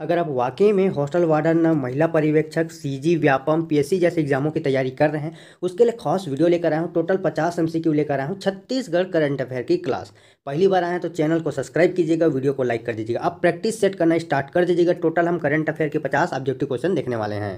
अगर आप वाकई में हॉस्टल वार्डन महिला पर्यवेक्षक सीजी व्यापम पीएससी जैसे एग्जामों की तैयारी कर रहे हैं उसके लिए खास वीडियो लेकर आया हूँ टोटल 50 एमसीक्यू लेकर आया हूँ छत्तीसगढ़ करंट अफेयर की क्लास पहली बार आए तो चैनल को सब्सक्राइब कीजिएगा वीडियो को लाइक कर दीजिएगा आप प्रैक्टिस सेट करना स्टार्ट कर दीजिएगा टोटल हम करंट अफेयर के पचास ऑब्जेक्टिव क्वेश्चन देखने वाले हैं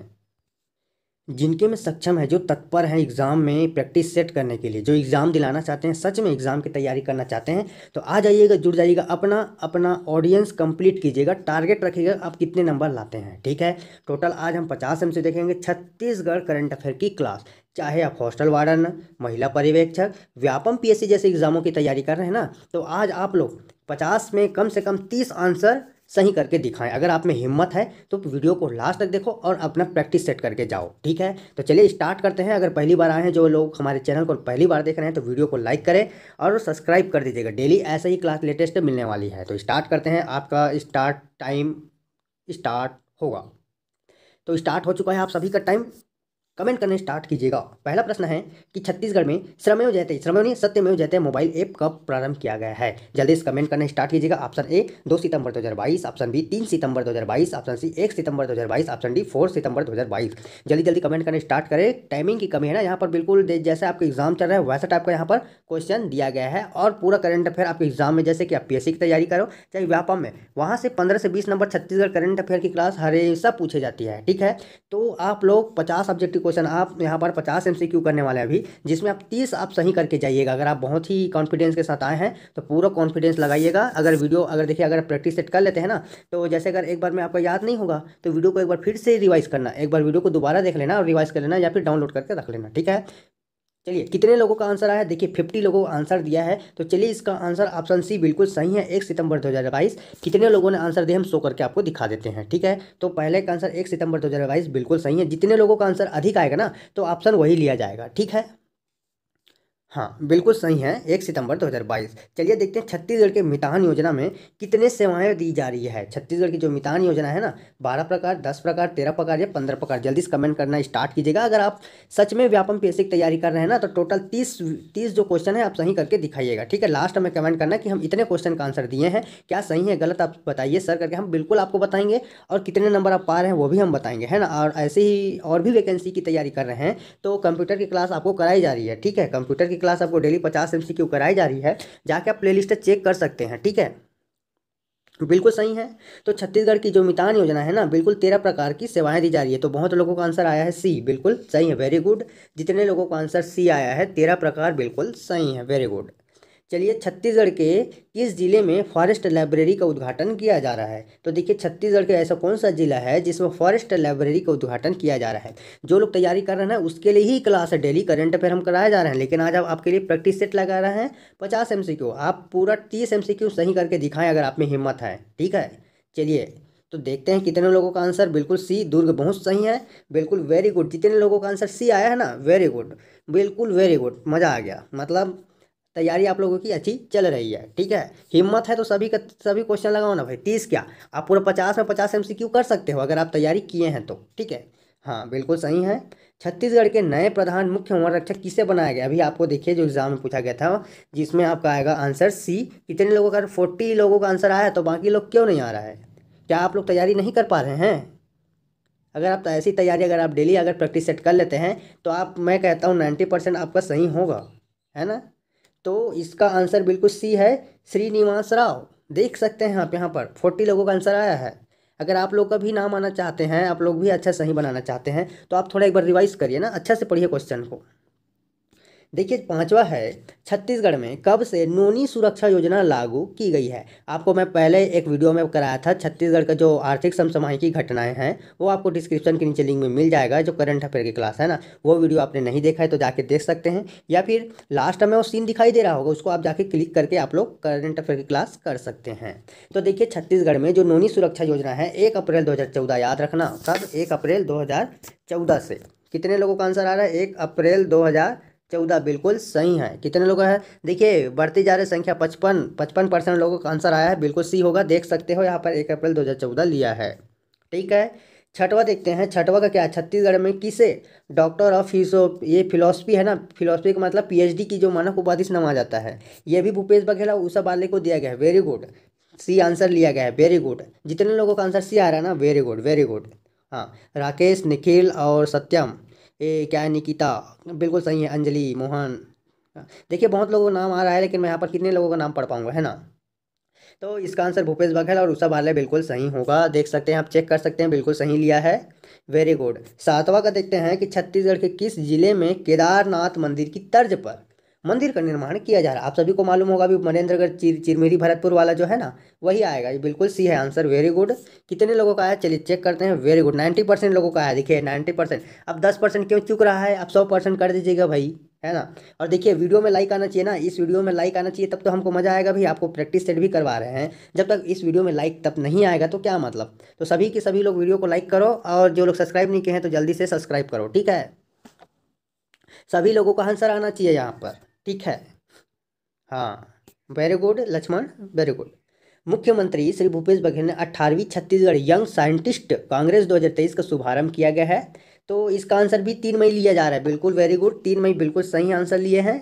जिनके में सक्षम है जो तत्पर हैं एग्ज़ाम में प्रैक्टिस सेट करने के लिए जो एग्ज़ाम दिलाना चाहते हैं सच में एग्ज़ाम की तैयारी करना चाहते हैं तो आ जाइएगा जुड़ जाइएगा अपना अपना ऑडियंस कंप्लीट कीजिएगा टारगेट रखिएगा आप कितने नंबर लाते हैं ठीक है टोटल आज हम पचास एम से देखेंगे छत्तीसगढ़ करंट अफेयर की क्लास चाहे आप हॉस्टल वार्डन महिला पर्यवेक्षक व्यापम पी जैसे एग्ज़ामों की तैयारी कर रहे हैं ना तो आज आप लोग पचास में कम से कम तीस आंसर सही करके दिखाएं अगर आप में हिम्मत है तो वीडियो को लास्ट तक देखो और अपना प्रैक्टिस सेट करके जाओ ठीक है तो चलिए स्टार्ट करते हैं अगर पहली बार आए हैं जो लोग हमारे चैनल को पहली बार देख रहे हैं तो वीडियो को लाइक करें और सब्सक्राइब कर दीजिएगा डेली ऐसा ही क्लास लेटेस्ट मिलने वाली है तो स्टार्ट करते हैं आपका स्टार्ट टाइम स्टार्ट होगा तो स्टार्ट हो चुका है आप सभी का टाइम कमेंट करने स्टार्ट कीजिएगा पहला प्रश्न है कि छत्तीसगढ़ में श्रमेव जयते श्रमेव सत्यमेव जयते मोबाइल ऐप कब प्रारंभ किया गया है जल्दी से कमेंट करने स्टार्ट कीजिएगा ऑप्शन ए दो सितंबर 2022 ऑप्शन बी तीन सितंबर 2022 ऑप्शन सी एक सितंबर 2022 ऑप्शन डी फोर सितंबर 2022 जल्दी जल्दी कमेंट करने स्टार्ट करें टाइमिंग की कमी है ना यहाँ पर बिल्कुल जैसे आपका एग्जाम चल रहा है वैसा टाइप का यहाँ पर क्वेश्चन दिया गया है और पूरा करंट अफेयर आपके एग्जाम में जैसे कि आप पी की तैयारी करो चाहे व्यापम में वहाँ से पंद्रह से बीस नंबर छत्तीसगढ़ करंट अफेयर की क्लास हरे सब पूछी जाती है ठीक है तो आप लोग पचास सब्जेक्ट क्वेश्चन आप यहाँ पर पचास एम करने वाले हैं अभी जिसमें आप तीस आप सही करके जाइएगा अगर आप बहुत ही कॉन्फिडेंस के साथ आए हैं तो पूरा कॉन्फिडेंस लगाइएगा अगर वीडियो अगर देखिए अगर प्रैक्टिस सेट कर लेते हैं ना तो जैसे अगर एक बार में आपको याद नहीं होगा तो वीडियो को एक बार फिर से रिवाइज करना एक बार वीडियो को दोबारा देख लेना और रिवाइज कर लेना या फिर डाउनलोड करके रख लेना ठीक है चलिए कितने लोगों का आंसर आया देखिए फिफ्टी लोगों का आंसर दिया है तो चलिए इसका आंसर ऑप्शन सी बिल्कुल सही है एक सितंबर 2022 कितने लोगों ने आंसर दिया हम शो करके आपको दिखा देते हैं ठीक है तो पहले का आंसर एक सितंबर 2022 बिल्कुल सही है जितने लोगों का आंसर अधिक आएगा ना तो ऑप्शन वही लिया जाएगा ठीक है हाँ बिल्कुल सही है एक सितंबर 2022 चलिए देखते हैं छत्तीसगढ़ के मितान योजना में कितने सेवाएं दी जा रही है छत्तीसगढ़ की जो मितान योजना है ना बारह प्रकार दस प्रकार तेरह प्रकार या पंद्रह प्रकार जल्दी से कमेंट करना स्टार्ट कीजिएगा अगर आप सच में व्यापम पी की तैयारी कर रहे हैं ना तो टोटल तीस तीस जो क्वेश्चन है आप सही करके दिखाइएगा ठीक है लास्ट हमें कमेंट करना कि हम इतने क्वेश्चन का आंसर दिए हैं क्या सही है गलत आप बताइए सर करके हम बिल्कुल आपको बताएंगे और कितने नंबर आप पा रहे हैं वो भी हम बताएंगे है ना और ऐसे ही और भी वैकेंसी की तैयारी कर रहे हैं तो कंप्यूटर की क्लास आपको कराई जा रही है ठीक है कंप्यूटर की क्लास आपको डेली पचास एम सी कराई जा रही है जाके आप प्ले चेक कर सकते हैं ठीक है तो बिल्कुल सही है तो छत्तीसगढ़ की जो मितान योजना है ना बिल्कुल तेरह प्रकार की सेवाएं दी जा रही है तो बहुत लोगों का आंसर आया है सी बिल्कुल सही है वेरी गुड जितने लोगों का आंसर सी आया है तेरह प्रकार बिल्कुल सही है वेरी गुड चलिए छत्तीसगढ़ के किस ज़िले में फॉरेस्ट लाइब्रेरी का उद्घाटन किया जा रहा है तो देखिए छत्तीसगढ़ का ऐसा कौन सा ज़िला है जिसमें फॉरेस्ट लाइब्रेरी का उद्घाटन किया जा रहा है जो लोग तैयारी कर रहे हैं उसके लिए ही क्लास है डेली करंट अफेयर हम कराए जा रहे हैं लेकिन आज आप आपके लिए प्रैक्टिस सेट लगा रहे हैं पचास एम आप पूरा तीस एम सही करके दिखाएँ अगर आप में हिम्मत है ठीक है चलिए तो देखते हैं कितने लोगों का आंसर बिल्कुल सी दुर्ग बहुत सही है बिल्कुल वेरी गुड जितने लोगों का आंसर सी आया है ना वेरी गुड बिल्कुल वेरी गुड मज़ा आ गया मतलब तैयारी आप लोगों की अच्छी चल रही है ठीक है हिम्मत है तो सभी का सभी क्वेश्चन लगाओ ना भाई तीस क्या आप पूरा पचास में पचास एम कर सकते हो अगर आप तैयारी किए हैं तो ठीक है हाँ बिल्कुल सही है छत्तीसगढ़ के नए प्रधान मुख्य वन रक्षक किसे बनाया गया अभी आपको देखिए जो एग्जाम में पूछा गया था जिसमें आपका आएगा आंसर सी कितने लोगों का फोर्टी लोगों का आंसर आया तो बाकी लोग क्यों नहीं आ रहा है क्या आप लोग तैयारी नहीं कर पा रहे हैं अगर आप ऐसी तैयारी अगर आप डेली अगर प्रैक्टिस सेट कर लेते हैं तो आप मैं कहता हूँ नाइन्टी परसेंट आपका सही होगा है ना तो इसका आंसर बिल्कुल सी है श्रीनिवास राव देख सकते हैं आप यहाँ पर फोर्टी लोगों का आंसर आया है अगर आप लोग का भी नाम आना चाहते हैं आप लोग भी अच्छा सही बनाना चाहते हैं तो आप थोड़ा एक बार रिवाइज करिए ना अच्छा से पढ़िए क्वेश्चन को देखिए पांचवा है छत्तीसगढ़ में कब से नोनी सुरक्षा योजना लागू की गई है आपको मैं पहले एक वीडियो में कराया था छत्तीसगढ़ का जो आर्थिक समसमाही की घटनाएं हैं वो आपको डिस्क्रिप्शन के नीचे लिंक में मिल जाएगा जो करंट अफेयर की क्लास है ना वो वीडियो आपने नहीं देखा है तो जाके देख सकते हैं या फिर लास्ट में वो सीन दिखाई दे रहा होगा उसको आप जाके क्लिक करके आप लोग करंट अफेयर की क्लास कर सकते हैं तो देखिए छत्तीसगढ़ में जो नोनी सुरक्षा योजना है एक अप्रैल दो याद रखना कब एक अप्रैल दो चौदह से कितने लोगों का आंसर आ रहा है एक अप्रैल दो चौदह बिल्कुल सही है कितने लोग हैं देखिए बढ़ती जा रही संख्या पचपन पचपन परसेंट लोगों का आंसर आया है बिल्कुल सी होगा देख सकते हो यहाँ पर एक अप्रैल दो हज़ार चौदह लिया है ठीक है छठवा देखते हैं छठवा का क्या छत्तीसगढ़ में किसे डॉक्टर ऑफ फिसो ये फिलोसफी है ना फिलोसफी का मतलब पीएचडी की जो मानक उपाधि से नवा जाता है ये भी भूपेश बघेल और उषा बाले को दिया गया है वेरी गुड सी आंसर लिया गया है वेरी गुड जितने लोगों का आंसर सी आ रहा है ना वेरी गुड वेरी गुड हाँ राकेश निखिल और सत्यम ए, क्या है निकिता बिल्कुल सही है अंजलि मोहन देखिए बहुत लोगों का नाम आ रहा है लेकिन मैं यहाँ पर कितने लोगों का नाम पढ़ पाऊँगा है ना तो इसका आंसर भूपेश बघेल और उषा बाले बिल्कुल सही होगा देख सकते हैं आप चेक कर सकते हैं बिल्कुल सही लिया है वेरी गुड सातवां का देखते हैं कि छत्तीसगढ़ के किस जिले में केदारनाथ मंदिर की तर्ज पर मंदिर का निर्माण किया जा रहा है आप सभी को मालूम होगा अभी मनेन्द्रगढ़ चिर चिरमेरी भरतपुर वाला जो है ना वही आएगा ये बिल्कुल सी है आंसर वेरी गुड कितने लोगों का आया चलिए चेक करते हैं वेरी गुड नाइन्टी परसेंट लोगों का आया देखिए नाइन्टी परसेंट अब दस परसेंट क्यों चुक रहा है आप सौ परसेंट कर दीजिएगा भाई है ना और देखिए वीडियो में लाइक आना चाहिए ना इस वीडियो में लाइक आना चाहिए तब तो हमको मजा आएगा भाई आपको प्रैक्टिस सेट भी करवा रहे हैं जब तक इस वीडियो में लाइक तब नहीं आएगा तो क्या मतलब तो सभी के सभी लोग वीडियो को लाइक करो और जो लोग सब्सक्राइब नहीं किए हैं तो जल्दी से सब्सक्राइब करो ठीक है सभी लोगों का आंसर आना चाहिए यहाँ पर ठीक है हाँ very good Lakshman very good मुख्यमंत्री श्री भूपेश बघेल ने अट्ठारहवीं छत्तीसगढ़ यंग साइंटिस्ट कांग्रेस 2023 का शुभारंभ किया गया है तो इसका आंसर भी तीन मई लिया जा रहा है बिल्कुल वेरी गुड तीन मई बिल्कुल सही आंसर लिए हैं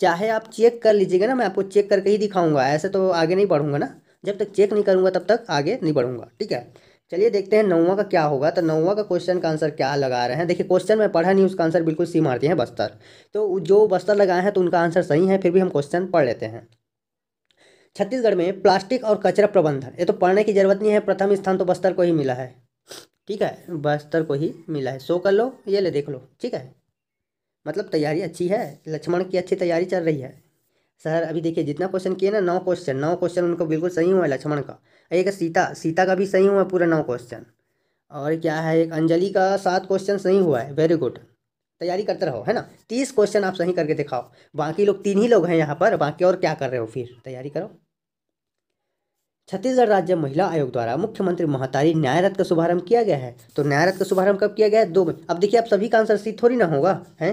चाहे आप चेक कर लीजिएगा ना मैं आपको चेक करके ही दिखाऊंगा ऐसे तो आगे नहीं बढ़ूंगा ना जब तक चेक नहीं करूँगा तब तक आगे नहीं बढ़ूंगा ठीक है चलिए देखते हैं नौवा का क्या होगा तो नौवा का क्वेश्चन का आंसर क्या लगा रहे हैं देखिए क्वेश्चन में पढ़ा नहीं उसका आंसर बिल्कुल सी मारती है बस्तर तो जो बस्तर लगाए हैं तो उनका आंसर सही है फिर भी हम क्वेश्चन पढ़ लेते हैं छत्तीसगढ़ में प्लास्टिक और कचरा प्रबंधन ये तो पढ़ने की जरूरत नहीं है प्रथम स्थान तो बस्तर को ही मिला है ठीक है बस्तर को ही मिला है सो कर लो ये ले देख लो ठीक है मतलब तैयारी अच्छी है लक्ष्मण की अच्छी तैयारी चल रही है सर अभी देखिए जितना क्वेश्चन किए ना नौ क्वेश्चन नौ क्वेश्चन उनको बिल्कुल सही हुआ है लक्ष्मण का एक सीता सीता का भी सही हुआ पूरा नौ क्वेश्चन और क्या है एक अंजलि का सात क्वेश्चन सही हुआ है वेरी गुड तैयारी करते रहो है ना तीस क्वेश्चन आप सही करके दिखाओ बाकी लोग तीन ही लोग हैं यहाँ पर बाकी और क्या कर रहे हो फिर तैयारी करो छत्तीसगढ़ राज्य महिला आयोग द्वारा मुख्यमंत्री महातारी न्याय रथ का शुभारंभ किया गया है तो न्याय रथ का शुभारंभ कब किया गया है दो में अब देखिए आप सभी का आंसर सी थोड़ी ना होगा हैं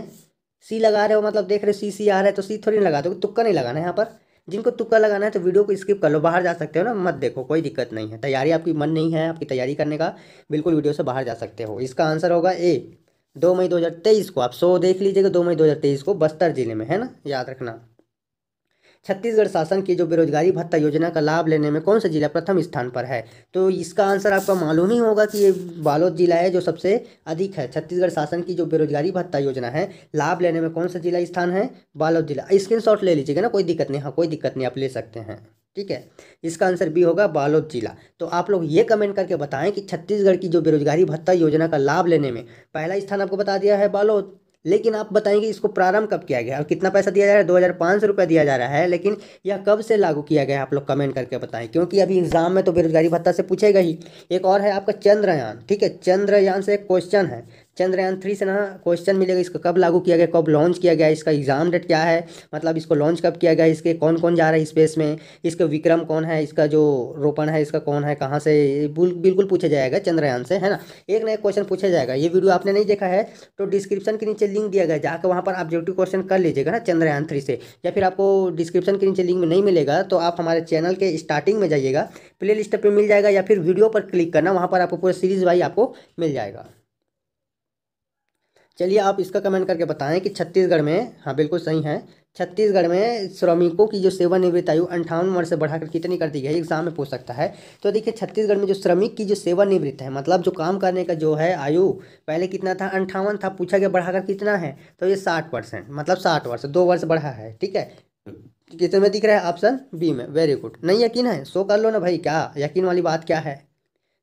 सी लगा रहे हो मतलब देख रहे हो सी सी आ रहा है तो सी थोड़ी ना लगा दो तुक्का नहीं लगाना है यहाँ पर जिनको तुक्का लगाना है तो वीडियो को स्किप कर लो बाहर जा सकते हो ना मत देखो कोई दिक्कत नहीं है तैयारी आपकी मन नहीं है आपकी तैयारी करने का बिल्कुल वीडियो से बाहर जा सकते हो इसका आंसर होगा ए दो मई 2023 को आप सो देख लीजिएगा दो मई 2023 को बस्तर जिले में है ना याद रखना छत्तीसगढ़ शासन की जो बेरोजगारी भत्ता योजना का लाभ लेने में कौन सा जिला प्रथम स्थान पर है तो इसका आंसर आपका मालूम ही होगा कि ये बालोद जिला है जो सबसे अधिक है छत्तीसगढ़ शासन की जो बेरोजगारी भत्ता योजना है लाभ लेने में कौन सा जिला स्थान है बालोद जिला स्क्रीन ले लीजिएगा ना कोई दिक्कत नहीं हाँ कोई दिक्कत नहीं आप ले सकते हैं ठीक है इसका आंसर बी होगा बालोद जिला तो आप लोग ये कमेंट करके बताएं कि छत्तीसगढ़ की जो बेरोजगारी भत्ता योजना का लाभ लेने में पहला स्थान आपको बता दिया है बालोद लेकिन आप बताएंगे इसको प्रारंभ कब किया गया और कितना पैसा दिया जा रहा है दो हज़ार पाँच सौ रुपया दिया जा रहा है लेकिन यह कब से लागू किया गया आप लोग कमेंट करके बताएं क्योंकि अभी एग्जाम में तो बेरोजगारी भत्ता से पूछेगा ही एक और है आपका चंद्रयान ठीक है चंद्रयान से एक क्वेश्चन है चंद्रयान थ्री से ना क्वेश्चन मिलेगा इसको कब लागू किया गया कब लॉन्च किया गया इसका एग्ज़ाम डेट क्या है मतलब इसको लॉन्च कब किया गया इसके कौन कौन जा रहा है स्पेस में इसका विक्रम कौन है इसका जो रोपण है इसका कौन है कहाँ से बिल्कुल पूछा जाएगा चंद्रयान से है ना एक ना क्वेश्चन पूछा जाएगा ये वीडियो आपने नहीं देखा है तो डिस्क्रिप्शन के नीचे लिंक दिया गया जाकर वहाँ पर आप ऑब्जेक्टिव क्वेश्चन कर लीजिएगा ना चंद्रयान थ्री से या फिर आपको डिस्क्रिप्शन के नीचे लिंक में नहीं मिलेगा तो आप हमारे चैनल के स्टार्टिंग में जाइएगा प्ले लिस्ट पर मिल जाएगा या फिर वीडियो पर क्लिक करना वहाँ पर आपको पूरा सीरीज़ वाई आपको मिल जाएगा चलिए आप इसका कमेंट करके बताएं कि छत्तीसगढ़ में हाँ बिल्कुल सही है छत्तीसगढ़ में श्रमिकों की जो सेवानिवृत्त आयु अंठावन वर्ष से बढ़ाकर कितनी कर दी गई एग्जाम में पूछ सकता है तो देखिए छत्तीसगढ़ में जो श्रमिक की जो सेवानिवृत्त है मतलब जो काम करने का जो है आयु पहले कितना था अंठावन था पूछा गया बढ़ाकर कितना है तो ये साठ परसेंट मतलब साठ वर्ष दो वर्ष बढ़ा है ठीक है कितने में दिख रहा है ऑप्शन बी में वेरी गुड नहीं यकीन है सो कर लो ना भाई क्या यकीन वाली बात क्या है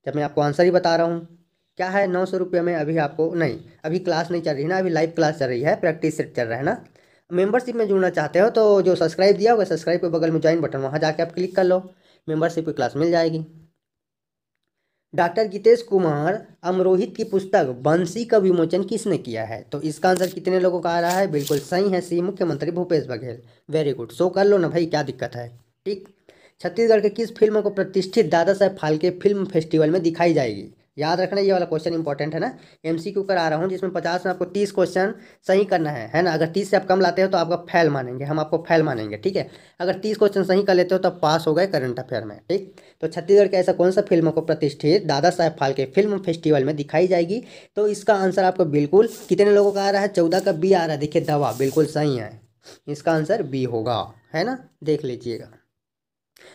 जब मैं आपको आंसर ही बता रहा हूँ क्या है नौ सौ रुपये में अभी आपको नहीं अभी क्लास नहीं चल रही है ना अभी लाइव क्लास चल रही है प्रैक्टिस सेट चल रहा है ना मेंबरशिप में जुड़ना चाहते हो तो जो सब्सक्राइब दिया होगा सब्सक्राइब के बगल में ज्वाइन बटन वहाँ जाके आप क्लिक कर लो मेंबरशिप की क्लास मिल जाएगी डॉक्टर गीतेश कुमार अमरोहित की पुस्तक बंसी का विमोचन किसने किया है तो इसका आंसर कितने लोगों का आ रहा है बिल्कुल सही है सी मुख्यमंत्री भूपेश बघेल वेरी गुड सो कर लो ना भाई क्या दिक्कत है ठीक छत्तीसगढ़ के किस फिल्म को प्रतिष्ठित दादा साहेब फाल्के फिल्म फेस्टिवल में दिखाई जाएगी याद रखना ये वाला क्वेश्चन इंपॉर्टेंट है ना एमसीक्यू करा रहा हूँ जिसमें पचास में आपको तीस क्वेश्चन सही करना है है ना अगर तीस से आप कम लाते हो तो आपका फैल मानेंगे हम आपको फैल मानेंगे ठीक है अगर तीस क्वेश्चन सही कर लेते हो तो पास हो गए करंट अफेयर में ठीक तो छत्तीसगढ़ के ऐसा कौन सा फिल्म को प्रतिष्ठित दादा साहेब फाल्के फिल्म फेस्टिवल में दिखाई जाएगी तो इसका आंसर आपको बिल्कुल कितने लोगों का आ रहा है चौदह का बी आ रहा है देखिए दवा बिल्कुल सही है इसका आंसर बी होगा है ना देख लीजिएगा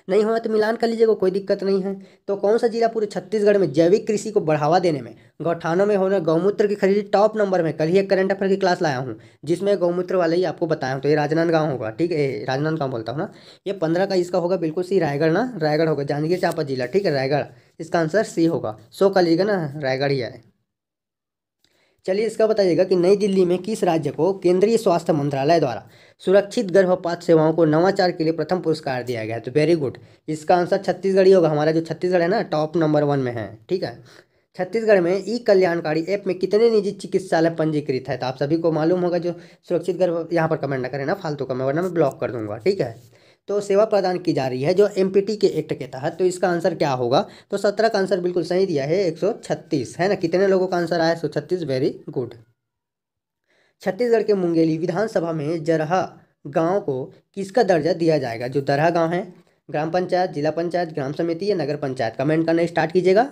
नहीं हुआ तो मिलान कर लीजिएगा कोई दिक्कत नहीं है तो कौन सा जिला पूरे छत्तीसगढ़ में जैविक कृषि को बढ़ावा देने में गौठानों में होने गौमूत्र की खरीदी टॉप नंबर में कल ही एक करंट अफेयर की क्लास लाया हूँ जिसमें गौमूत्र वाले ही आपको बताया हूँ तो ये राजनांदगांव होगा ठीक है राजनांदगांव बोलता हूँ ना ये पंद्रह का इसका होगा बिल्कुल सी रायगढ़ ना रायगढ़ होगा जांजगीर चांपा जिला ठीक है रायगढ़ इसका आंसर सी होगा सो कर लीजिएगा ना रायगढ़ ही है चलिए इसका बताइएगा कि नई दिल्ली में किस राज्य को केंद्रीय स्वास्थ्य मंत्रालय द्वारा सुरक्षित गर्भपात सेवाओं को नवाचार के लिए प्रथम पुरस्कार दिया गया तो वेरी गुड इसका आंसर छत्तीसगढ़ ही होगा हमारा जो छत्तीसगढ़ है ना टॉप नंबर वन में है ठीक है छत्तीसगढ़ में ई कल्याणकारी ऐप में कितने निजी चिकित्सालय पंजीकृत है तो आप सभी को मालूम होगा जो सुरक्षित गर्भ यहाँ पर कमेंट ना करें ना फालतू का मैं वरना मैं ब्लॉक कर दूंगा ठीक है तो सेवा प्रदान की जा रही है जो एम के एक्ट के तहत तो इसका आंसर क्या होगा तो सत्रह का आंसर बिल्कुल सही दिया है एक है ना कितने लोगों का आंसर आया सौ वेरी गुड छत्तीसगढ़ के मुंगेली विधानसभा में जरहा गांव को किसका दर्जा दिया जाएगा जो दरहा गांव है ग्राम पंचायत जिला पंचायत ग्राम समिति या नगर पंचायत कमेंट करना स्टार्ट कीजिएगा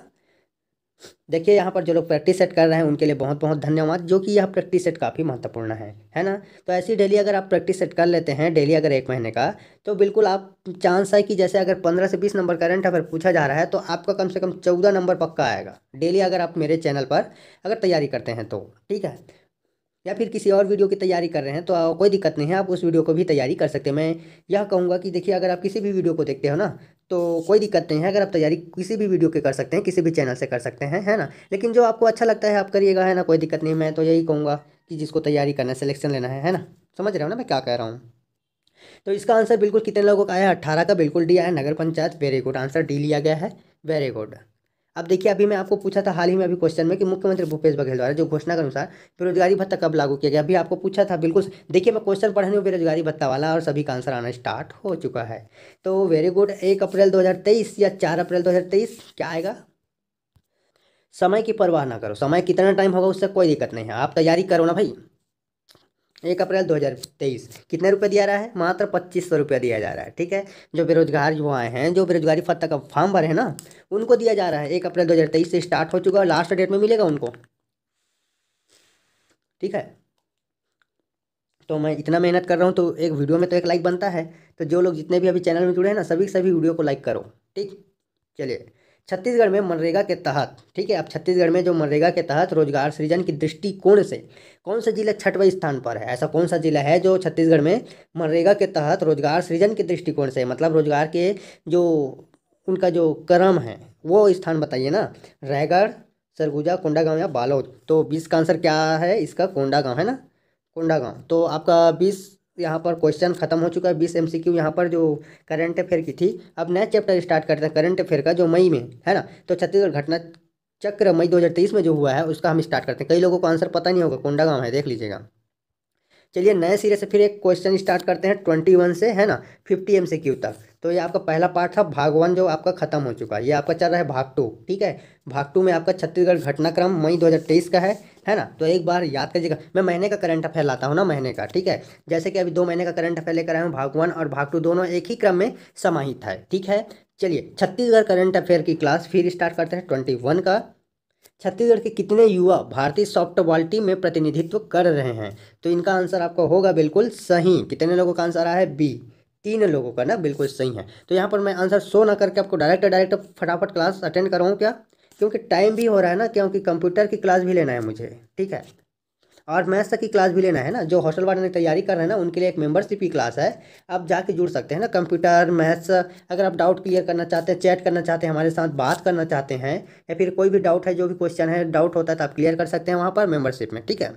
देखिए यहाँ पर जो लोग प्रैक्टिस सेट कर रहे हैं उनके लिए बहुत बहुत धन्यवाद जो कि यह प्रैक्टिस सेट काफ़ी महत्वपूर्ण है है ना तो ऐसी डेली अगर आप प्रैक्टिस सेट कर लेते हैं डेली अगर एक महीने का तो बिल्कुल आप चांस है कि जैसे अगर पंद्रह से बीस नंबर करंट अगर पूछा जा रहा है तो आपका कम से कम चौदह नंबर पक्का आएगा डेली अगर आप मेरे चैनल पर अगर तैयारी करते हैं तो ठीक है या फिर किसी और वीडियो की तैयारी कर रहे हैं तो कोई दिक्कत नहीं है आप उस वीडियो को भी तैयारी कर सकते हैं मैं यह कहूँगा कि देखिए अगर आप किसी भी वीडियो को देखते हो ना तो कोई दिक्कत नहीं है अगर आप तैयारी किसी भी वीडियो के कर सकते हैं किसी भी चैनल से कर सकते हैं है ना लेकिन जो आपको अच्छा लगता है आप करिएगा है ना कोई दिक्कत नहीं मैं तो यही कहूँगा कि जिसको तैयारी करना है सिलेक्शन लेना है है ना समझ रहे हो ना मैं क्या कह रहा हूँ तो इसका आंसर बिल्कुल कितने लोगों का आया है अट्ठारह का बिल्कुल डी आया नगर panchayat very good answer D लिया गया है वेरी गुड अब देखिए अभी मैं आपको पूछा था हाल ही में अभी क्वेश्चन में कि मुख्यमंत्री भूपेश बघेल द्वारा जो घोषणा के अनुसार बेरोजगारी भत्ता कब लागू किया गया अभी आपको पूछा था बिल्कुल देखिए मैं क्वेश्चन पढ़ने में बेरोजगारी भत्ता वाला और सभी का आंसर आना स्टार्ट हो चुका है तो वेरी गुड एक अप्रैल दो या चार अप्रैल दो क्या आएगा समय की परवाह ना करो समय कितना टाइम होगा उससे कोई दिक्कत नहीं है आप तैयारी करो ना भाई एक अप्रैल 2023 कितने रुपए दिया रहा है मात्र पच्चीस सौ रुपया दिया जा रहा है ठीक है जो बेरोजगार युवा हैं जो बेरोजगारी फत्ता का फॉर्म भरे हैं ना उनको दिया जा रहा है एक अप्रैल 2023 से स्टार्ट हो चुका है लास्ट डेट में मिलेगा उनको ठीक है तो मैं इतना मेहनत कर रहा हूँ तो एक वीडियो में तो एक लाइक बनता है तो जो लोग जितने भी अभी चैनल में जुड़े हैं ना सभी सभी वीडियो को लाइक करो ठीक चलिए छत्तीसगढ़ में मनरेगा के तहत ठीक है अब छत्तीसगढ़ में जो मनरेगा के तहत रोजगार सृजन की दृष्टिकोण से कौन सा जिला छठवें स्थान पर है ऐसा कौन सा जिला है जो छत्तीसगढ़ में मनरेगा के तहत रोजगार सृजन के दृष्टिकोण से मतलब रोजगार के जो उनका जो क्रम है वो स्थान बताइए ना रायगढ़ सरगुजा कोंडा गाँव या बालोद तो बीस का आंसर क्या है इसका कोंडा गाँव है ना कोंडा गाँव तो आपका बीस यहाँ पर क्वेश्चन खत्म हो चुका है बीस एम सी क्यू यहाँ पर जो करंट अफेयर की थी अब नेक्स्ट चैप्टर स्टार्ट करते हैं करंट अफेयर का जो मई में है ना तो छत्तीसगढ़ घटना चक्र मई 2023 में जो हुआ है उसका हम स्टार्ट करते हैं कई लोगों को आंसर पता नहीं होगा कोंडागांव है देख लीजिएगा चलिए नए सिरे से फिर एक क्वेश्चन स्टार्ट करते हैं ट्वेंटी वन से है ना फिफ्टी एम से क्यू तक तो ये आपका पहला पार्ट था भाग वन जो आपका खत्म हो चुका है ये आपका चल रहा है भाग टू ठीक है भाग टू में आपका छत्तीसगढ़ घटनाक्रम मई 2023 का है है ना तो एक बार याद करिएगा मैं महीने का करंट अफेयर लाता हूँ ना महीने का ठीक है जैसे कि अभी दो महीने का करंट अफेयर लेकर आया हूँ भाग वन और भाग टू दोनों एक ही क्रम में समाहित है ठीक है चलिए छत्तीसगढ़ करंट अफेयर की क्लास फिर स्टार्ट करते हैं ट्वेंटी वन का छत्तीसगढ़ के कितने युवा भारतीय सॉफ्ट टीम में प्रतिनिधित्व कर रहे हैं तो इनका आंसर आपका होगा बिल्कुल सही कितने लोगों का आंसर आया है बी तीन लोगों का ना बिल्कुल सही है तो यहाँ पर मैं आंसर शो ना करके आपको डायरेक्ट डायरेक्ट फटाफट क्लास अटेंड कराऊँ क्या क्योंकि टाइम भी हो रहा है ना क्योंकि कंप्यूटर की क्लास भी लेना है मुझे ठीक है और मैथ्स तक की क्लास भी लेना है ना जो हॉस्टल वाले तैयारी कर रहे हैं ना उनके लिए एक मेंबरशिप की क्लास है आप जाके जुड़ सकते हैं ना कंप्यूटर मैथ्स अगर आप डाउट क्लियर करना चाहते हैं चैट करना चाहते हैं हमारे साथ बात करना चाहते हैं या फिर कोई भी डाउट है जो भी क्वेश्चन है डाउट होता है तो आप क्लियर कर सकते हैं वहाँ पर मेम्बरशिप में ठीक है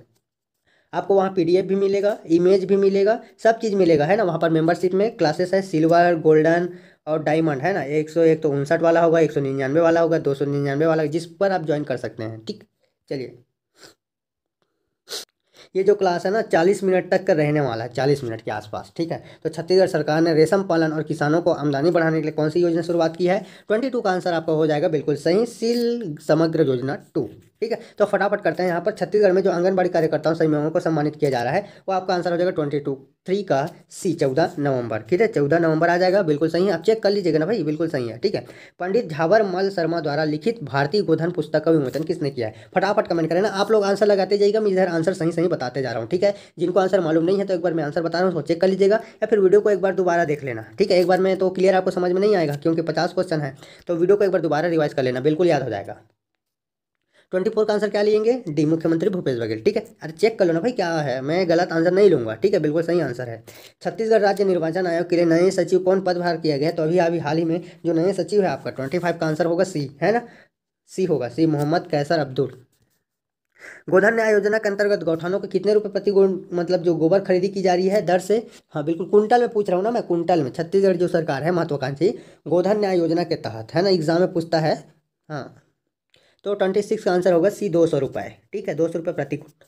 आपको वहाँ पी भी मिलेगा इमेज भी मिलेगा सब चीज़ मिलेगा है ना वहाँ पर मेम्बरशिप में क्लासेस है सिल्वर गोल्डन और डायमंड है ना एक सौ एक तो उनसठ वाला होगा एक सौ निन्यानवे वाला होगा दो सौ निन्यानवे वाला जिस पर आप ज्वाइन कर सकते हैं ठीक चलिए ये जो क्लास है ना चालीस मिनट तक का रहने वाला है चालीस मिनट के आसपास ठीक है तो छत्तीसगढ़ सरकार ने रेशम पालन और किसानों को आमदनी बढ़ाने के लिए कौन सी योजना शुरुआत की है ट्वेंटी का आंसर आपका हो जाएगा बिल्कुल सही सील समग्र योजना टू ठीक है तो फटाफट करते हैं यहाँ पर छत्तीसगढ़ में जो आंगनबाड़ी कार्यकर्ताओं सही को सम्मानित किया जा रहा है वो आपका आंसर हो जाएगा ट्वेंटी थ्री का सी चौदह नवंबर ठीक है चौदह नवंबर आ जाएगा बिल्कुल सही है आप चेक कर लीजिएगा ना भाई बिल्कुल सही है ठीक है पंडित झावर मल शर्मा द्वारा लिखित भारतीय गोधन पुस्तक का विमोचन किसने किया है फटाफट कमेंट करें ना आप लोग आंसर लगाते जाइएगा मैं इधर आंसर सही सही बताते जा रहा हूँ ठीक है जिनको आंसर मालूम नहीं है तो एक बार मैं आंसर बता रहा हूँ उसको तो चेक कर लीजिएगा या फिर वीडियो को एक बार दोबारा देख लेना ठीक है एक बार में तो क्लियर आपको समझ में नहीं आएगा क्योंकि पचास क्वेश्चन है तो वीडियो को एक बार दोबारा रिवाइज कर लेना बिल्कुल याद हो जाएगा ट्वेंटी फोर का आंसर क्या लेंगे डी मुख्यमंत्री भूपेश बघेल ठीक है अरे चेक कर लो ना भाई क्या है मैं गलत आंसर नहीं लूंगा ठीक है बिल्कुल सही आंसर है छत्तीसगढ़ राज्य निर्वाचन आयोग के लिए नए सचिव कौन पदभार किया गया तो अभी अभी हाल ही में जो नए सचिव है आपका ट्वेंटी फाइव का आंसर होगा सी है ना सी होगा सी मोहम्मद कैसर अब्दुल गोधन न्याय योजना के अंतर्गत गौठानों के कितने रुपए प्रति मतलब जो गोबर खरीदी की जा रही है दर से हाँ बिल्कुल कुंटल में पूछ रहा हूँ ना मैं कुंटल में छत्तीसगढ़ जो सरकार है महत्वाकांक्षी गोधन न्याय योजना के तहत है ना एग्जाम में पूछता है हाँ तो ट्वेंटी सिक्स का आंसर होगा सी दो सौ रुपये ठीक है दो सौ रुपये प्रति कुंटल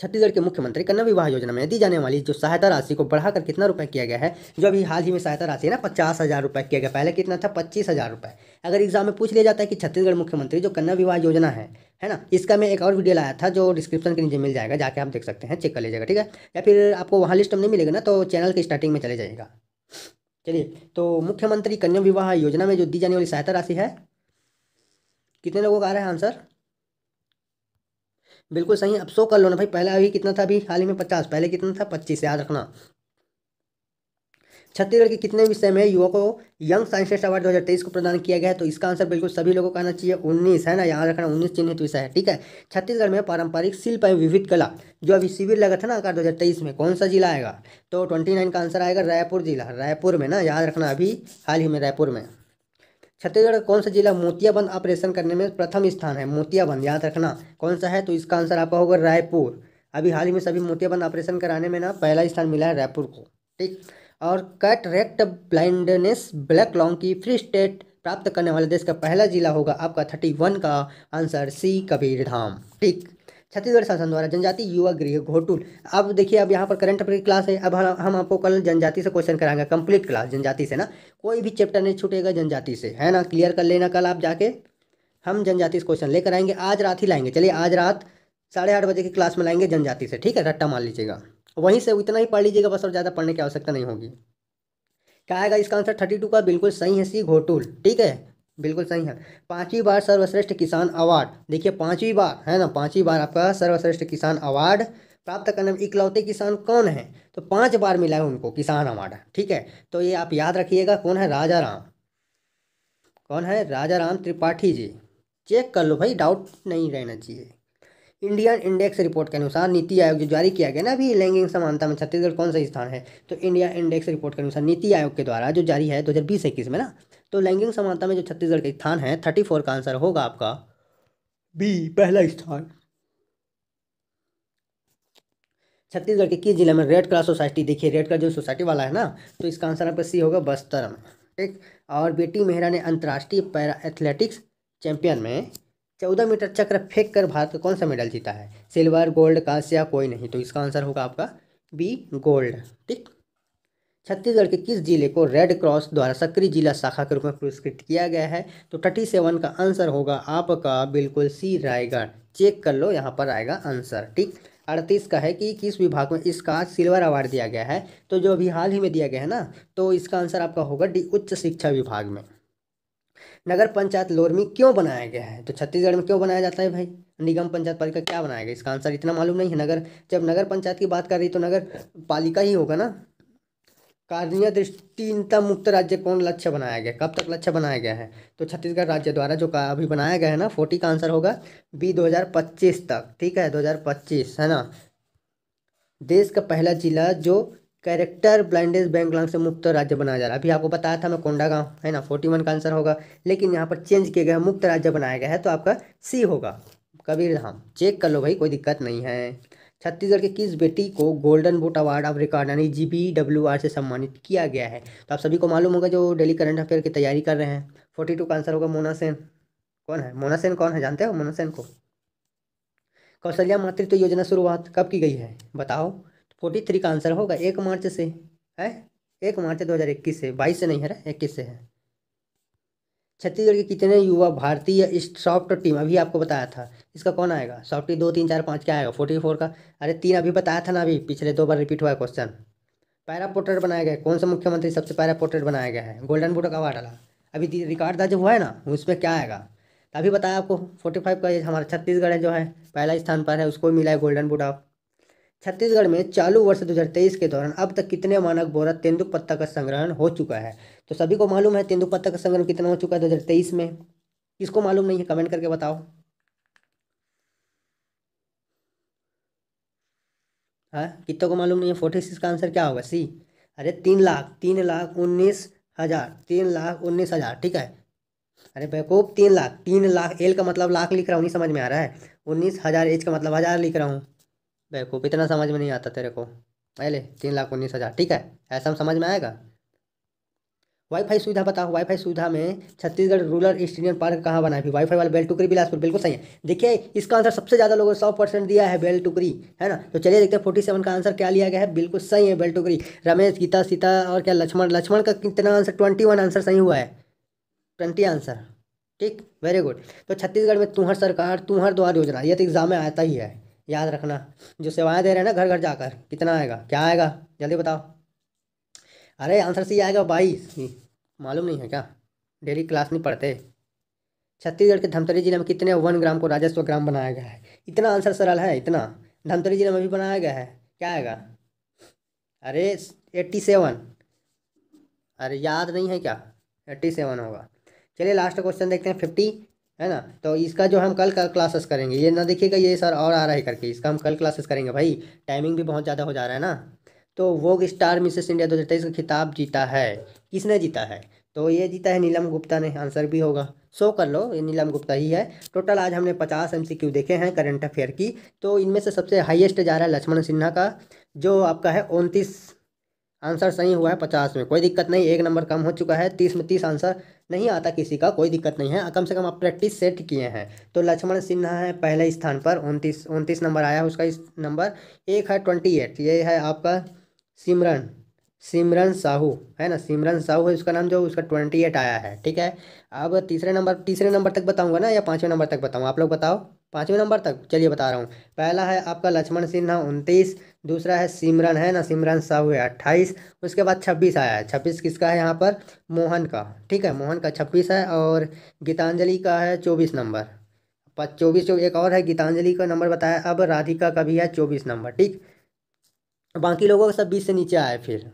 छत्तीसगढ़ के मुख्यमंत्री कन्या विवाह योजना में दी जाने वाली जो सहायता राशि को बढ़ाकर कितना रुपए किया गया है जो अभी हाल ही में सहायता राशि है ना पचास हज़ार रुपये किया गया पहले कितना था पच्चीस हज़ार रुपये अगर एग्जाम में पूछ लिया जाता है कि छत्तीसगढ़ मुख्यमंत्री जो कन्या विवाह योजना है है ना इसका मैं एक और वीडियो लाया था जो डिस्क्रिप्शन के नीचे मिल जाएगा जाके आप देख सकते हैं चेक कर लीजिएगा ठीक है या फिर आपको वहाँ लिस्ट में नहीं मिलेगा ना तो चैनल के स्टार्टिंग में चले जाएगा चलिए तो मुख्यमंत्री कन्या विवाह योजना में जो दी जाने वाली सहायता राशि है कितने लोगों का आ रहा है आंसर बिल्कुल सही अब सो कर लो ना भाई पहला अभी कितना था अभी हाल ही में पचास पहले कितना था पच्चीस याद रखना छत्तीसगढ़ के कितने विषय में युवा को यंग साइंटिस्ट अवार्ड 2023 को प्रदान किया गया है तो इसका आंसर बिल्कुल सभी लोगों का आना चाहिए उन्नीस है ना यहाँ रखना उन्नीस चिन्हित विषय है ठीक है छत्तीसगढ़ में पारंपरिक शिल्प एवं विविध कला जो अभी शिविर लगा था ना आकार दो में कौन सा जिला आएगा तो ट्वेंटी का आंसर आएगा रायपुर जिला रायपुर में ना याद रखना अभी हाल ही में रायपुर में छत्तीसगढ़ का कौन सा जिला मोतियाबंद ऑपरेशन करने में प्रथम स्थान है मोतियाबंद याद रखना कौन सा है तो इसका आंसर आपका होगा रायपुर अभी हाल ही में सभी मोतियाबंद ऑपरेशन कराने में ना पहला स्थान मिला है रायपुर को ठीक और कैटरेक्ट ब्लाइंडनेस ब्लैक लॉन्ग की फ्री स्टेट प्राप्त करने वाले देश का पहला जिला होगा आपका थर्टी वन का आंसर सी कबीरधाम ठीक छत्तीसगढ़ शासन द्वारा जनजाति युवा गृह घोटुल अब देखिए अब यहाँ पर करंट अफेयर क्लास है अब हम आपको कल जनजाति से क्वेश्चन कराएंगे कंप्लीट क्लास जनजाति से ना कोई भी चैप्टर नहीं छूटेगा जनजाति से है ना क्लियर कर लेना कल आप जाके हम जनजाति से क्वेश्चन लेकर आएंगे आज रात ही लाएंगे चलिए आज रात साढ़े आठ बजे की क्लास में लाएंगे जनजाति से ठीक है रट्टा मान लीजिएगा वहीं से उतना ही पढ़ लीजिएगा बस और ज़्यादा पढ़ने की आवश्यकता नहीं होगी क्या आएगा इसका आंसर थर्टी टू का बिल्कुल सही है सी घोटुल ठीक है बिल्कुल सही है पांचवी बार सर्वश्रेष्ठ किसान अवार्ड देखिए पांचवी बार है ना पांचवी बार आपका सर्वश्रेष्ठ किसान अवार्ड प्राप्त करने में इकलौते किसान कौन है तो पांच बार मिला है उनको किसान अवार्ड ठीक है तो ये आप याद रखिएगा कौन है राजा राम कौन है राजा राम त्रिपाठी जी चेक कर लो भाई डाउट नहीं रहना चाहिए इंडियन इंडेक्स रिपोर्ट के अनुसार नीति आयोग जो जारी किया गया ना अभी लैंगिक समानता में छत्तीसगढ़ कौन सा स्थान है तो इंडिया इंडेक्स रिपोर्ट के अनुसार नीति आयोग के द्वारा जो जारी है दो हज़ार बीस इक्कीस में ना तो लैंगिक समानता में जो छत्तीसगढ़ का स्थान है थर्टी फोर का आंसर होगा आपका बी पहला स्थान छत्तीसगढ़ के किस जिले में रेड क्रॉस सोसाइटी देखिए रेड क्रॉस जो सोसाइटी वाला है ना तो इसका आंसर आपका सी होगा बस्तर में ठीक और बेटी मेहरा ने अंतर्राष्ट्रीय पैरा एथलेटिक्स चैंपियन में चौदह मीटर चक्र फेंक कर भारत कौन सा मेडल जीता है सिल्वर गोल्ड कांस्य या कोई नहीं तो इसका आंसर होगा आपका बी गोल्ड ठीक छत्तीसगढ़ के किस जिले को रेड क्रॉस द्वारा सक्रिय जिला शाखा के रूप में पुरस्कृत किया गया है तो थर्टी सेवन का आंसर होगा आपका बिल्कुल सी रायगढ़ चेक कर लो यहाँ पर आएगा आंसर ठीक अड़तीस का है कि किस विभाग में इसका सिल्वर अवार्ड दिया गया है तो जो अभी हाल ही में दिया गया है ना तो इसका आंसर आपका होगा डी उच्च शिक्षा विभाग में नगर पंचायत लोरमी क्यों बनाया गया है तो छत्तीसगढ़ में क्यों बनाया जाता है भाई निगम पंचायत पालिका क्या बनाया गया इसका आंसर इतना मालूम नहीं है नगर जब नगर पंचायत की बात कर रही तो नगर पालिका ही होगा ना कार्य दृष्टि मुक्त राज्य कौन लक्ष्य बनाया गया कब तक लक्ष्य बनाया गया है तो छत्तीसगढ़ राज्य द्वारा जो का अभी बनाया गया है ना फोर्टी का आंसर होगा बी पच्चीस तक ठीक है पच्चीस है ना देश का पहला जिला जो कैरेक्टर ब्लाइंडेज बैंक लॉन्ग से मुक्त राज्य बनाया जा रहा है अभी आपको बताया था मैं कोंडा गांव है ना फोर्टी वन का आंसर होगा लेकिन यहाँ पर चेंज किया गया है मुक्त राज्य बनाया गया है तो आपका सी होगा कबीर धाम चेक कर लो भाई कोई दिक्कत नहीं है छत्तीसगढ़ के किस बेटी को golden boot award of record यानी जी बी डब्ल्यू आर से सम्मानित किया गया है तो आप सभी को मालूम होगा जो डेली करंट अफेयर की तैयारी कर रहे हैं फोर्टी टू का आंसर होगा मोना सेन कौन है मोना सेन कौन है जानते हो मोना सेन को कौशल्या मातृत्व तो योजना शुरुआत कब की गई है बताओ फोर्टी थ्री का आंसर होगा एक मार्च से है एक मार्च दो हज़ार इक्कीस से बाईस से नहीं है इक्कीस से है छत्तीसगढ़ के कितने युवा भारतीय सॉफ्ट टीम अभी आपको बताया था इसका कौन आएगा सॉफ्ट दो तीन चार पाँच क्या आएगा फोर्टी फोर का अरे तीन अभी बताया था ना अभी पिछले दो बार रिपीट हुआ है क्वेश्चन पैरा पोर्ट्रेट बनाया गया कौन सा मुख्यमंत्री सबसे पैरा पोर्ट्रेट बनाया गया है गोल्डन बूट का अवार्ड अभी रिकॉर्ड दर्ज हुआ है ना उसमें क्या आएगा अभी बताया आपको फोर्टी फाइव का हमारा छत्तीसगढ़ है जो है पहला स्थान पर है उसको मिला है गोल्डन बुट ऑफ छत्तीसगढ़ में चालू वर्ष 2023 के दौरान अब तक कितने मानक बोरा तेंदुप पत्ता का संग्रहण हो चुका है तो सभी को मालूम है तेंदुप पत्ता का संग्रहण कितना हो चुका है दो में किसको मालूम नहीं है कमेंट करके बताओ हाँ कितने को मालूम नहीं है फोर्टी सिक्स का आंसर क्या होगा सी अरे तीन लाख तीन लाख उन्नीस हज़ार तीन लाख उन्नीस हज़ार ठीक है अरे बेवकूफ़ तीन लाख तीन लाख एल का मतलब लाख लिख रहा हूँ नहीं समझ में आ रहा है उन्नीस हज़ार एच का मतलब हज़ार लिख रहा हूँ बेवकूफ़ इतना समझ में नहीं आता तेरे को पहले तीन लाख उन्नीस हज़ार ठीक है ऐसा समझ में आएगा वाईफाई सुविधा बताओ वाईफाई सुविधा में छत्तीसगढ़ रूरल स्टेडियम पार्क कहाँ बना है वाईफाई वाले बेल टुकरी बिलासपुर बिल्कुल सही है देखिए इसका आंसर सबसे ज़्यादा लोगों ने सौ परसेंट दिया है बेल टुकरी है ना तो चलिए देखते हैं फोर्टी सेवन का आंसर क्या लिया गया है बिल्कुल सही है बेल टुकरी रमेश गीता सीता और क्या लक्ष्मण लक्ष्मण का कितना आंसर ट्वेंटी वन आंसर सही हुआ है ट्वेंटी आंसर ठीक वेरी गुड तो छत्तीसगढ़ में तुहर सरकार तुहर द्वार योजना ये तो एग्जाम में आता ही है याद रखना जो सेवाएं दे रहे हैं ना घर घर जाकर कितना आएगा क्या आएगा जल्दी बताओ अरे आंसर सी आएगा बाईस मालूम नहीं है क्या डेली क्लास नहीं पढ़ते छत्तीसगढ़ के धमतरी जिले में कितने वन ग्राम को राजस्व ग्राम बनाया गया है इतना आंसर सरल है इतना धमतरी जिले में भी बनाया गया है क्या आएगा अरे एट्टी सेवन अरे याद नहीं है क्या एट्टी सेवन होगा चलिए लास्ट क्वेश्चन देखते हैं फिफ्टी है ना तो इसका जो हम कल कल क्लासेस करेंगे ये ना देखिएगा ये सर और आ रहा है करके इसका हम कल क्लासेस करेंगे भाई टाइमिंग भी बहुत ज़्यादा हो जा रहा है ना तो वो स्टार मिसेस इंडिया दो हज़ार तेईस का खिताब जीता है किसने जीता है तो ये जीता है नीलम गुप्ता ने आंसर भी होगा सो कर लो ये नीलम गुप्ता ही है टोटल आज हमने पचास एम देखे हैं करंट अफेयर की तो इनमें से सबसे हाइएस्ट जा रहा है लक्ष्मण सिन्हा का जो आपका है उनतीस आंसर सही हुआ है पचास में कोई दिक्कत नहीं एक नंबर कम हो चुका है तीस में तीस आंसर नहीं आता किसी का कोई दिक्कत नहीं है कम से कम आप प्रैक्टिस सेट किए हैं तो लक्ष्मण सिन्हा है पहले स्थान पर उनतीस उनतीस नंबर आया है उसका इस नंबर एक है ट्वेंटी एट ये है आपका सिमरन सिमरन साहू है ना सिमरन साहू है उसका नाम जो उसका ट्वेंटी एट आया है ठीक है अब तीसरे नंबर तीसरे नंबर तक बताऊंगा ना या पाँचवें नंबर तक बताऊँ आप लोग बताओ पाँचवें नंबर तक चलिए बता रहा हूँ पहला है आपका लक्ष्मण सिन्हा उनतीस दूसरा है सिमरन है ना सिमरन सब है अट्ठाईस उसके बाद छब्बीस आया है छब्बीस किसका है यहाँ पर मोहन का ठीक है मोहन का छब्बीस है और गीतांजलि का है चौबीस नंबर चौबीस चौबीस एक और है गीतांजलि का नंबर बताया अब राधिका का भी है चौबीस नंबर ठीक बाकी लोगों का सब बीस से नीचे आया फिर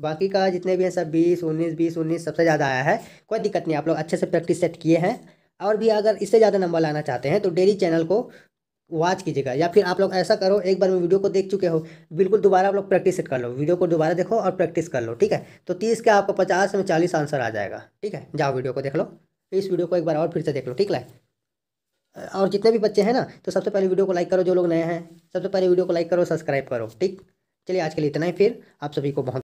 बाकी का जितने भी हैं सब बीस उन्नीस बीस उन्नीस सबसे ज़्यादा आया है कोई दिक्कत नहीं आप लोग अच्छे से प्रैक्टिस सेट किए हैं और भी अगर इससे ज़्यादा नंबर लाना चाहते हैं तो डेली चैनल को वॉच कीजिएगा या फिर आप लोग ऐसा करो एक बार में वीडियो को देख चुके हो बिल्कुल दोबारा आप लोग प्रैक्टिस कर लो वीडियो को दोबारा देखो और प्रैक्टिस कर लो ठीक है तो तीस का आपका पचास में चालीस आंसर आ जाएगा ठीक है जाओ वीडियो को देख लो इस वीडियो को एक बार और फिर से देख लो ठीक है और जितने भी बच्चे हैं ना तो सबसे पहले वीडियो को लाइक करो जो लोग नए हैं सबसे पहले वीडियो को लाइक करो सब्सक्राइब करो ठीक चलिए आज के लिए इतना ही फिर आप सभी को बहुत